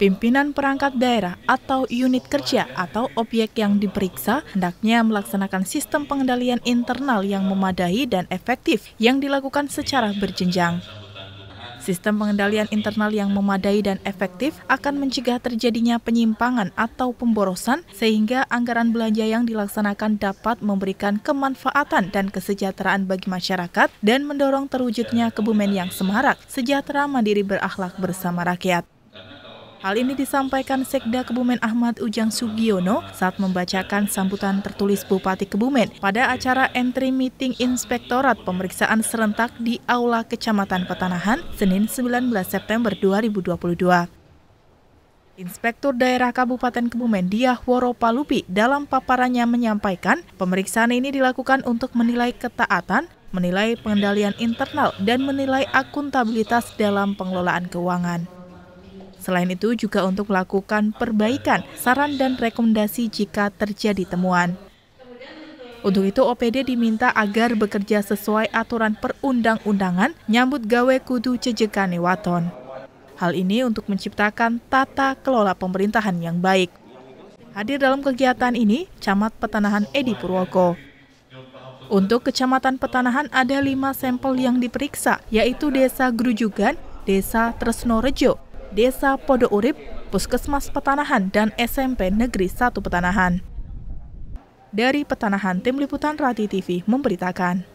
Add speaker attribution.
Speaker 1: Pimpinan perangkat daerah atau unit kerja atau objek yang diperiksa hendaknya melaksanakan sistem pengendalian internal yang memadai dan efektif yang dilakukan secara berjenjang. Sistem pengendalian internal yang memadai dan efektif akan mencegah terjadinya penyimpangan atau pemborosan sehingga anggaran belanja yang dilaksanakan dapat memberikan kemanfaatan dan kesejahteraan bagi masyarakat dan mendorong terwujudnya kebumen yang semarak, sejahtera mandiri berakhlak bersama rakyat. Hal ini disampaikan Sekda Kebumen Ahmad Ujang Sugiono saat membacakan sambutan tertulis Bupati Kebumen pada acara entry meeting Inspektorat Pemeriksaan Serentak di Aula Kecamatan Petanahan, Senin 19 September 2022. Inspektur Daerah Kabupaten Kebumen Diah Woro Palupi dalam paparannya menyampaikan pemeriksaan ini dilakukan untuk menilai ketaatan, menilai pengendalian internal, dan menilai akuntabilitas dalam pengelolaan keuangan. Selain itu juga untuk melakukan perbaikan, saran dan rekomendasi jika terjadi temuan. Untuk itu OPD diminta agar bekerja sesuai aturan perundang-undangan nyambut gawe kudu cejekane waton. Hal ini untuk menciptakan tata kelola pemerintahan yang baik. Hadir dalam kegiatan ini, Camat Petanahan Edi Purwoko. Untuk Kecamatan Petanahan ada lima sampel yang diperiksa, yaitu Desa Grujugan, Desa Tresnorejo, Desa Podo Urip, Puskesmas Petanahan, dan SMP Negeri Satu Petanahan. Dari Petanahan, Tim Liputan Rati TV memberitakan.